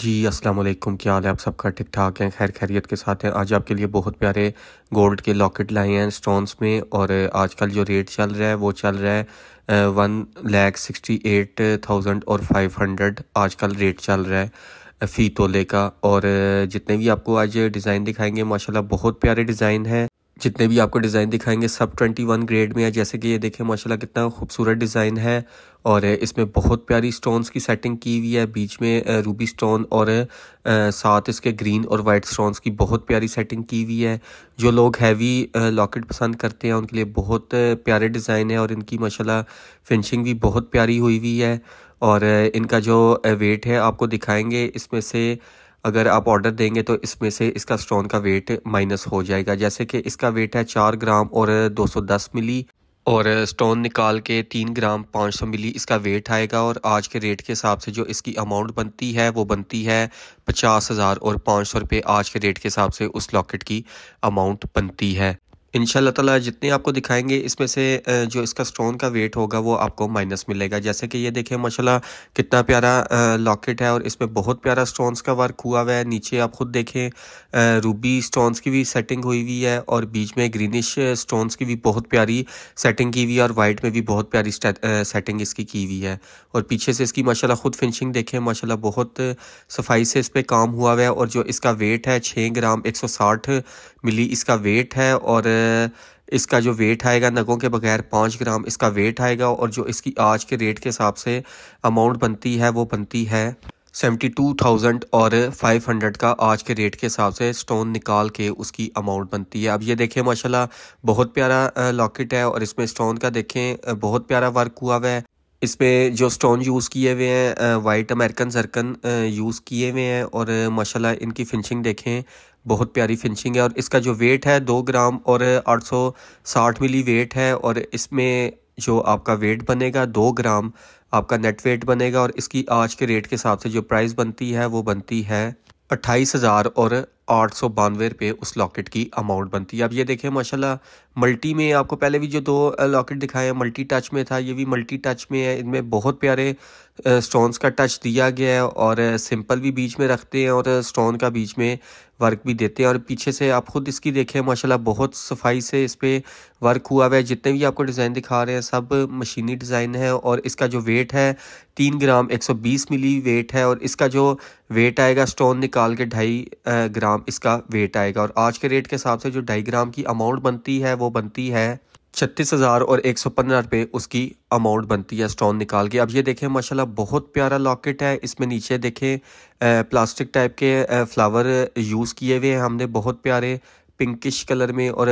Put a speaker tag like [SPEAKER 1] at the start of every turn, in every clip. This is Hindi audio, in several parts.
[SPEAKER 1] जी अस्सलाम वालेकुम क्या हाल है आप सबका ठीक ठाक हैं खैर खैरियत के साथ हैं आज आपके लिए बहुत प्यारे गोल्ड के लॉकेट लाए हैं स्टोन्स में और आजकल जो रेट चल रहा है वो चल रहा है one lakh sixty eight thousand और फाइव हंड्रेड कल रेट चल रहा है फ़ी तोले का और जितने भी आपको आज डिज़ाइन दिखाएंगे माशाल्लाह बहुत प्यारे डिज़ाइन हैं जितने भी आपको डिज़ाइन दिखाएंगे सब 21 ग्रेड में है जैसे कि ये देखें माशाल्लाह कितना खूबसूरत डिज़ाइन है और इसमें बहुत प्यारी स्टोन्स की सेटिंग की हुई है बीच में रूबी स्टोन और साथ इसके ग्रीन और वाइट स्टोन्स की बहुत प्यारी सेटिंग की हुई है जो लोग हैवी लॉकेट पसंद करते हैं उनके लिए बहुत प्यारे डिज़ाइन है और इनकी माशाल्लाह फिनिशिंग भी बहुत प्यारी हुई हुई है और इनका जो वेट है आपको दिखाएंगे इसमें से अगर आप ऑर्डर देंगे तो इसमें से इसका स्टोन का वेट माइनस हो जाएगा जैसे कि इसका वेट है चार ग्राम और 210 मिली और स्टोन निकाल के तीन ग्राम पाँच सौ मिली इसका वेट आएगा और आज के रेट के हिसाब से जो इसकी अमाउंट बनती है वो बनती है पचास हज़ार और पाँच सौ रुपये आज के रेट के हिसाब से उस लॉकेट की अमाउंट बनती है इन तला जितने आपको दिखाएंगे इसमें से जो इसका स्टोन का वेट होगा वो आपको माइनस मिलेगा जैसे कि ये देखें माशाल्लाह कितना प्यारा लॉकेट है और इसमें बहुत प्यारा स्टोन्स का वर्क हुआ हुआ है नीचे आप ख़ुद देखें रूबी स्टोन्स की भी सेटिंग हुई हुई है और बीच में ग्रीनिश स्टोन्स की भी बहुत प्यारी सेटिंग की हुई है और वाइट में भी बहुत प्यारी सेटिंग इसकी की हुई है और पीछे से इसकी माशाला ख़ुद फिनिशिंग देखें माशाला बहुत सफाई से इस पर काम हुआ हुआ है और जो इसका वेट है छः ग्राम एक मिली इसका वेट है और इसका जो वेट आएगा नगों के बगैर पाँच ग्राम इसका वेट आएगा और जो इसकी आज के रेट के हिसाब से अमाउंट बनती है वो बनती है सेवेंटी टू थाउजेंड और फाइव हंड्रेड का आज के रेट के हिसाब से स्टोन निकाल के उसकी अमाउंट बनती है अब ये देखें माशाल्लाह बहुत प्यारा लॉकेट है और इसमें स्टोन का देखें बहुत प्यारा वर्क हुआ हुआ है इसमें जो स्टोन यूज़ किए हुए हैं वाइट अमेरिकन जरकन यूज़ किए हुए हैं और माशाल्लाह इनकी फिनिशिंग देखें बहुत प्यारी फिनिशिंग है और इसका जो वेट है दो ग्राम और आठ सौ साठ मिली वेट है और इसमें जो आपका वेट बनेगा दो ग्राम आपका नेट वेट बनेगा और इसकी आज के रेट के हिसाब से जो प्राइस बनती है वो बनती है अट्ठाईस हज़ार और आठ सौ बानवे रुपये उस लॉकेट की अमाउंट बनती है अब ये देखें माशाल्लाह मल्टी में आपको पहले भी जो दो लॉकेट दिखाए हैं मल्टी टच में था ये भी मल्टी टच में है इनमें बहुत प्यारे स्टोन्स का टच दिया गया है और सिंपल भी बीच में रखते हैं और स्टोन का बीच में वर्क भी देते हैं और पीछे से आप ख़ुद इसकी देखें माशाल्लाह बहुत सफाई से इस पर वर्क हुआ हुआ है जितने भी आपको डिज़ाइन दिखा रहे हैं सब मशीनी डिज़ाइन है और इसका जो वेट है तीन ग्राम एक सौ बीस मिली वेट है और इसका जो वेट आएगा स्टोन निकाल के ढाई ग्राम ग्राम इसका वेट आएगा और आज के रेट के हिसाब से जो ढाई ग्राम की अमाउंट बनती है वो बनती है छत्तीस हज़ार और एक सौ पंद्रह रुपये उसकी अमाउंट बनती है स्टोन निकाल के अब ये देखें माशाल्लाह बहुत प्यारा लॉकेट है इसमें नीचे देखें प्लास्टिक टाइप के फ्लावर यूज़ किए हुए हैं हमने बहुत प्यारे पिंकिश कलर में और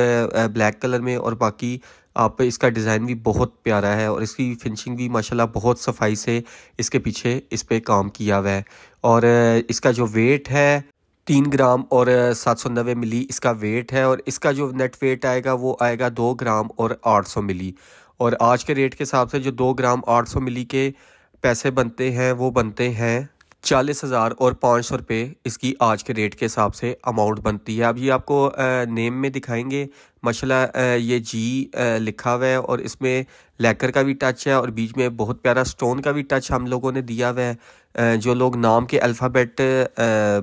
[SPEAKER 1] ब्लैक कलर में और बाकी आप इसका डिज़ाइन भी बहुत प्यारा है और इसकी फिनिशिंग भी माशाल्लाह बहुत सफाई से इसके पीछे इस पर काम किया हुआ है और इसका जो वेट है तीन ग्राम और सात सौ नब्बे मिली इसका वेट है और इसका जो नेट वेट आएगा वो आएगा दो ग्राम और आठ सौ मिली और आज के रेट के हिसाब से जो दो ग्राम आठ सौ मिली के पैसे बनते हैं वो बनते हैं चालीस हज़ार और पाँच सौ रुपये इसकी आज के रेट के हिसाब से अमाउंट बनती है अब ये आपको नेम में दिखाएंगे मशाला ये जी लिखा हुआ है और इसमें लेकर का भी टच है और बीच में बहुत प्यारा स्टोन का भी टच हम लोगों ने दिया हुआ है जो लोग नाम के अल्फ़ाबेट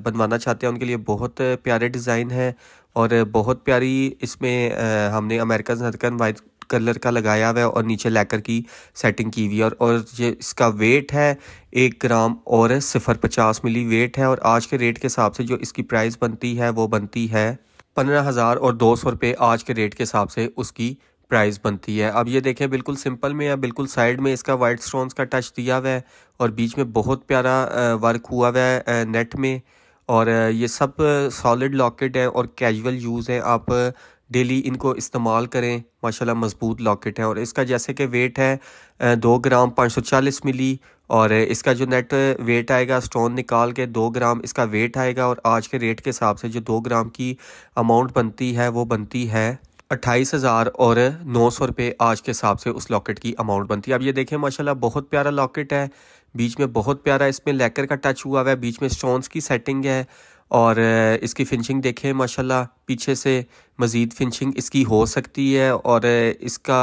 [SPEAKER 1] बनवाना चाहते हैं उनके लिए बहुत प्यारे डिज़ाइन है और बहुत प्यारी इसमें हमने अमेरिकन हरकन वाइट कलर का लगाया हुआ है और नीचे लेकर की सेटिंग की हुई है और, और ये इसका वेट है एक ग्राम और सिफर पचास मिली वेट है और आज के रेट के हिसाब से जो इसकी प्राइस बनती है वो बनती है पंद्रह हज़ार और दो सौ रुपये आज के रेट के हिसाब से उसकी प्राइस बनती है अब ये देखें बिल्कुल सिंपल में या बिल्कुल साइड में इसका वाइट स्टोन्स का टच दिया हुआ है और बीच में बहुत प्यारा वर्क हुआ हुआ है नेट में और ये सब सॉलिड लॉकेट है और कैजुअल यूज़ है आप डेली इनको इस्तेमाल करें माशाल्लाह मजबूत लॉकेट है और इसका जैसे कि वेट है दो ग्राम पाँच सौ चालीस मिली और इसका जो नेट वेट आएगा स्टोन निकाल के दो ग्राम इसका वेट आएगा और आज के रेट के हिसाब से जो दो ग्राम की अमाउंट बनती है वो बनती है अट्ठाईस हज़ार और नौ सौ रुपये आज के हिसाब से उस लॉकेट की अमाउंट बनती है अब ये देखें माशाल्लाह बहुत प्यारा लॉकेट है बीच में बहुत प्यारा इसमें लेकर का टच हुआ हुआ है बीच में स्टोन्स की सेटिंग है और इसकी फिनिशिंग देखें माशाल्लाह पीछे से मज़ीद फिनिशिंग इसकी हो सकती है और इसका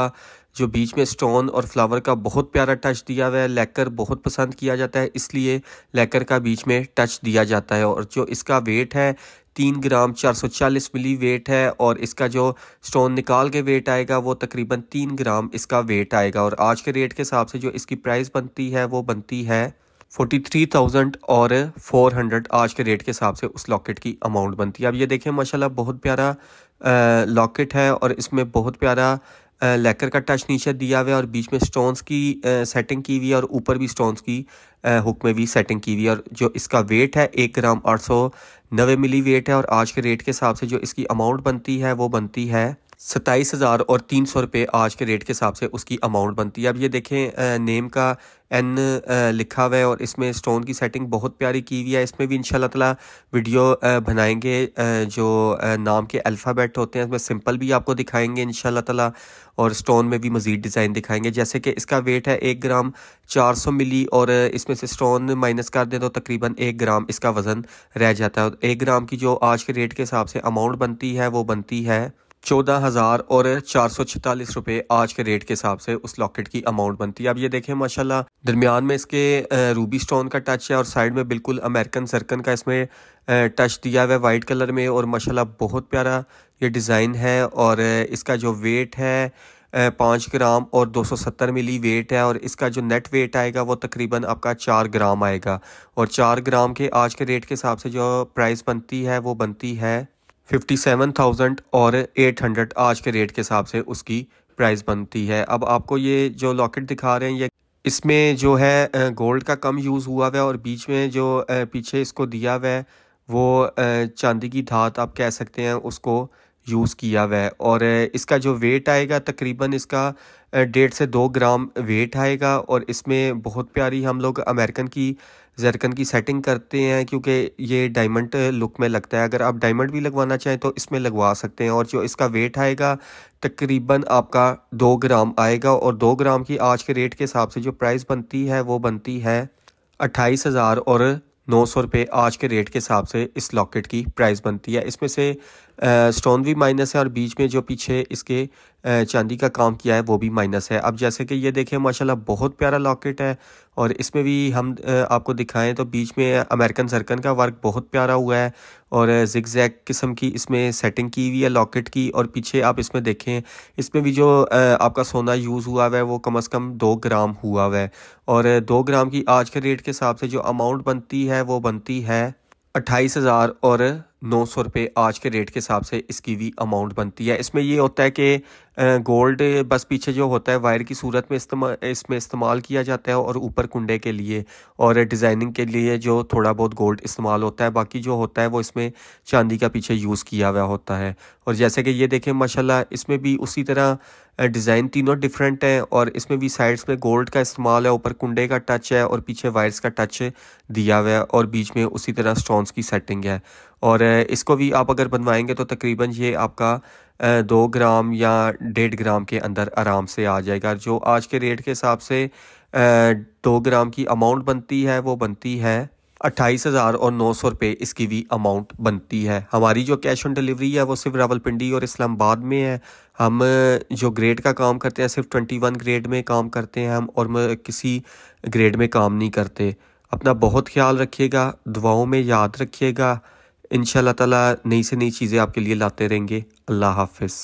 [SPEAKER 1] जो बीच में स्टोन और फ्लावर का बहुत प्यारा टच दिया हुआ है लेकर बहुत पसंद किया जाता है इसलिए लेकर का बीच में टच दिया जाता है और जो इसका वेट है तीन ग्राम चार सौ चालीस मिली वेट है और इसका जो स्टोन निकाल के वेट आएगा वो तकरीबन तीन ग्राम इसका वेट आएगा और आज के रेट के हिसाब से जो इसकी प्राइस बनती है वो बनती है फोर्टी थ्री थाउजेंड और फोर हंड्रेड आज के रेट के हिसाब से उस लॉकेट की अमाउंट बनती है अब ये देखें माशाल्लाह बहुत प्यारा लॉकेट है और इसमें बहुत प्यारा लेकर का टच नीचे दिया हुआ है और बीच में स्टोन्स की आ, सेटिंग की हुई है और ऊपर भी स्टोन्स की हुक में भी सेटिंग की हुई है और जो इसका वेट है एक ग्राम आठ सौ नवे मिली वेट है और आज के रेट के हिसाब से जो इसकी अमाउंट बनती है वो बनती है सत्ताईस हज़ार और तीन सौ रुपये आज के रेट के हिसाब से उसकी अमाउंट बनती है अब ये देखें नेम का एन लिखा हुआ है और इसमें स्टोन की सेटिंग बहुत प्यारी की हुई है इसमें भी इन तला वीडियो बनाएंगे जो नाम के अल्फ़ाबेट होते हैं इसमें सिंपल भी आपको दिखाएंगे इन ताला और स्टोन में भी मज़ीद डिज़ाइन दिखाएंगे जैसे कि इसका वेट है एक ग्राम चार सौ मिली और इसमें से स्टोन माइनस कर दें तो तकरीबन एक ग्राम इसका वज़न रह जाता है और एक ग्राम की जो आज के रेट के हिसाब से अमाउंट बनती है वो बनती है चौदह हज़ार और चार सौ छतालीस रुपये आज के रेट के हिसाब से उस लॉकेट की अमाउंट बनती है अब ये देखें माशाल्लाह दरमियान में इसके रूबी स्टोन का टच है और साइड में बिल्कुल अमेरिकन सर्कन का इसमें टच दिया हुआ है वाइट कलर में और माशाल्लाह बहुत प्यारा ये डिज़ाइन है और इसका जो वेट है पाँच ग्राम और 270 मिली वेट है और इसका जो नेट वेट आएगा वो तकरीबन आपका चार ग्राम आएगा और चार ग्राम के आज के रेट के हिसाब से जो प्राइस बनती है वो बनती है फिफ्टी सेवन थाउजेंड और एट हंड्रेड आज के रेट के हिसाब से उसकी प्राइस बनती है अब आपको ये जो लॉकेट दिखा रहे हैं ये इसमें जो है गोल्ड का कम यूज़ हुआ हुआ है और बीच में जो पीछे इसको दिया हुआ है वो चांदी की धात आप कह सकते हैं उसको यूज़ किया हुआ है और इसका जो वेट आएगा तकरीबन इसका डेढ़ से दो ग्राम वेट आएगा और इसमें बहुत प्यारी हम लोग अमेरिकन की जरकन की सेटिंग करते हैं क्योंकि ये डायमंड लुक में लगता है अगर आप डायमंड भी लगवाना चाहें तो इसमें लगवा सकते हैं और जो इसका वेट आएगा तकरीबन आपका दो ग्राम आएगा और दो ग्राम की आज के रेट के हिसाब से जो प्राइस बनती है वो बनती है अट्ठाईस हज़ार और नौ सौ रुपये आज के रेट के हिसाब से इस लॉकेट की प्राइस बनती है इसमें से स्टोन भी माइनस है और बीच में जो पीछे इसके चांदी का काम किया है वो भी माइनस है अब जैसे कि ये देखें माशाल्लाह बहुत प्यारा लॉकेट है और इसमें भी हम आपको दिखाएं तो बीच में अमेरिकन सर्कन का वर्क बहुत प्यारा हुआ है और जिग जैग किस्म की इसमें सेटिंग की हुई है लॉकेट की और पीछे आप इसमें देखें इसमें भी जो आपका सोना यूज़ हुआ हुआ है वो कम अज़ कम दो ग्राम हुआ हुआ है और दो ग्राम की आज के रेट के हिसाब से जो अमाउंट बनती है वो बनती है अट्ठाईस हज़ार और नौ सौ रुपये आज के रेट के हिसाब से इसकी भी अमाउंट बनती है इसमें ये होता है कि गोल्ड बस पीछे जो होता है वायर की सूरत में इस्तेमाल इसमें इस्तेमाल किया जाता है और ऊपर कुंडे के लिए और डिज़ाइनिंग के लिए जो थोड़ा बहुत गोल्ड इस्तेमाल होता है बाकी जो होता है वो इसमें चांदी का पीछे यूज़ किया हुआ होता है और जैसे कि ये देखें माशा इसमें भी उसी तरह डिज़ाइन तीनों डिफरेंट है और इसमें भी साइड्स में गोल्ड का इस्तेमाल है ऊपर कुंडे का टच है और पीछे वायर्स का टच दिया हुआ है और बीच में उसी तरह स्टोन्स की सेटिंग है और इसको भी आप अगर बनवाएंगे तो तकरीबन ये आपका दो ग्राम या डेढ़ ग्राम के अंदर आराम से आ जाएगा जो आज के रेट के हिसाब से दो ग्राम की अमाउंट बनती है वो बनती है अट्ठाईस हज़ार और नौ सौ रुपये इसकी भी अमाउंट बनती है हमारी जो कैश ऑन डिलीवरी है वो सिर्फ रावलपिंडी और इस्लामाबाद में है हम जो ग्रेड का काम करते हैं सिर्फ ट्वेंटी वन ग्रेड में काम करते हैं हम और किसी ग्रेड में काम नहीं करते अपना बहुत ख्याल रखिएगा दुआओं में याद रखिएगा इन ताला नई से नई चीज़ें आपके लिए लाते रहेंगे अल्लाह हाफिज़